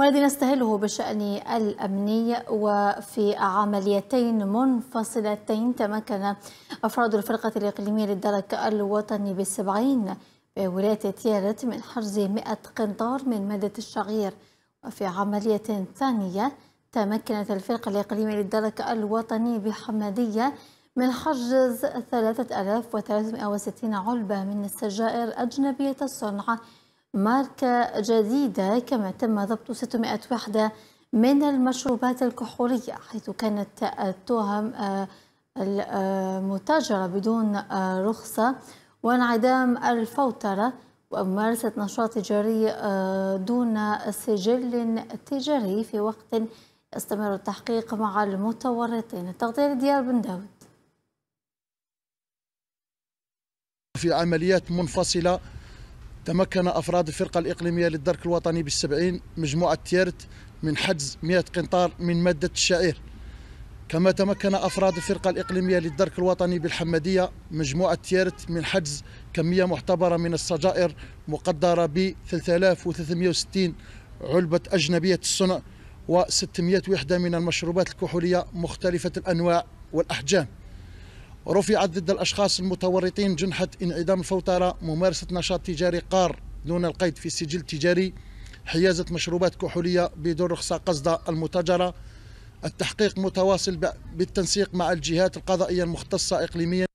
والذي نستهله بشأن الأمني وفي عمليتين منفصلتين تمكن أفراد الفرقة الإقليمية للدرك الوطني بالسبعين بولاية تيارت من حجز 100 قنطار من مادة الشعير وفي عملية ثانية تمكنت الفرقة الإقليمية للدرك الوطني بحمادية من حجز 3360 علبة من السجائر أجنبية الصنع ماركة جديدة كما تم ضبط 600 وحدة من المشروبات الكحولية حيث كانت التهم آه، المتاجرة آه، بدون آه، رخصة وانعدام الفوترة وممارسة نشاط تجاري دون سجل تجاري في وقت يستمر التحقيق مع المتورطين التغطية لديار بن داود في عمليات منفصلة تمكن أفراد الفرقة الإقليمية للدرك الوطني بالسبعين مجموعة تيرت من حجز 100 قنطار من مادة الشعير كما تمكن أفراد الفرقة الإقليمية للدرك الوطني بالحمدية مجموعة تيرت من حجز كمية معتبرة من السجائر مقدرة ب 3360 علبة أجنبية الصنع و 600 وحدة من المشروبات الكحولية مختلفة الأنواع والأحجام رفعت ضد الأشخاص المتورطين جنحة انعدام الفوترة ممارسة نشاط تجاري قار دون القيد في السجل التجاري حيازة مشروبات كحولية بدون رخصة قصد المتاجرة التحقيق متواصل بالتنسيق مع الجهات القضائية المختصة إقليميا